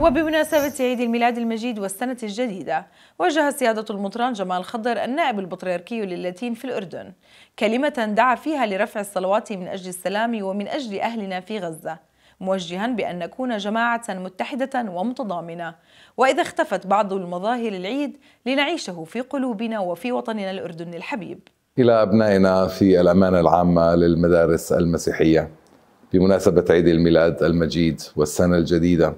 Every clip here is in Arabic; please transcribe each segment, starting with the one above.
وبمناسبة عيد الميلاد المجيد والسنة الجديدة وجه سيادة المطران جمال خضر النائب البطريركي للاتين في الأردن كلمة دعا فيها لرفع الصلوات من أجل السلام ومن أجل أهلنا في غزة موجها بأن نكون جماعة متحدة ومتضامنة وإذا اختفت بعض المظاهر العيد لنعيشه في قلوبنا وفي وطننا الأردن الحبيب إلى أبنائنا في الأمانة العامة للمدارس المسيحية بمناسبة عيد الميلاد المجيد والسنة الجديدة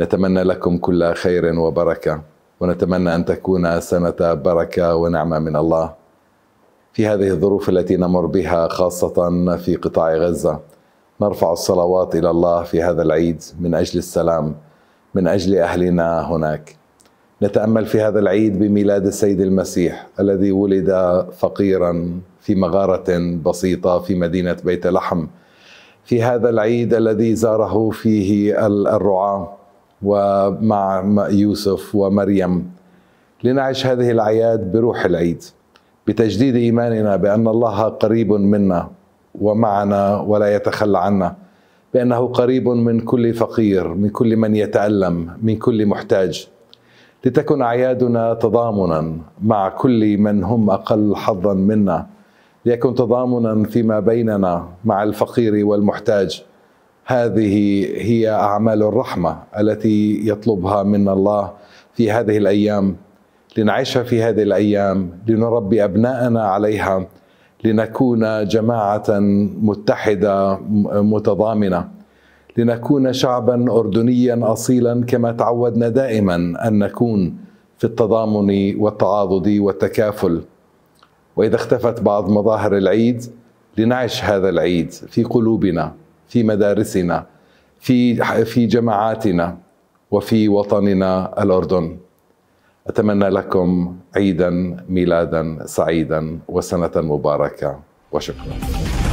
نتمنى لكم كل خير وبركه ونتمنى ان تكون سنه بركه ونعمه من الله في هذه الظروف التي نمر بها خاصه في قطاع غزه نرفع الصلوات الى الله في هذا العيد من اجل السلام من اجل اهلنا هناك نتامل في هذا العيد بميلاد السيد المسيح الذي ولد فقيرا في مغاره بسيطه في مدينه بيت لحم في هذا العيد الذي زاره فيه الرعاه ومع يوسف ومريم لنعيش هذه الأعياد بروح العيد بتجديد إيماننا بأن الله قريب منا ومعنا ولا يتخلى عنا بأنه قريب من كل فقير من كل من يتألم من كل محتاج لتكن أعيادنا تضامنا مع كل من هم أقل حظا منا ليكن تضامنا فيما بيننا مع الفقير والمحتاج هذه هي اعمال الرحمه التي يطلبها منا الله في هذه الايام لنعيشها في هذه الايام لنربي ابناءنا عليها لنكون جماعه متحده متضامنه لنكون شعبا اردنيا اصيلا كما تعودنا دائما ان نكون في التضامن والتعاضد والتكافل واذا اختفت بعض مظاهر العيد لنعش هذا العيد في قلوبنا في مدارسنا في في جماعاتنا وفي وطننا الاردن اتمنى لكم عيدا ميلادا سعيدا وسنه مباركه وشكرا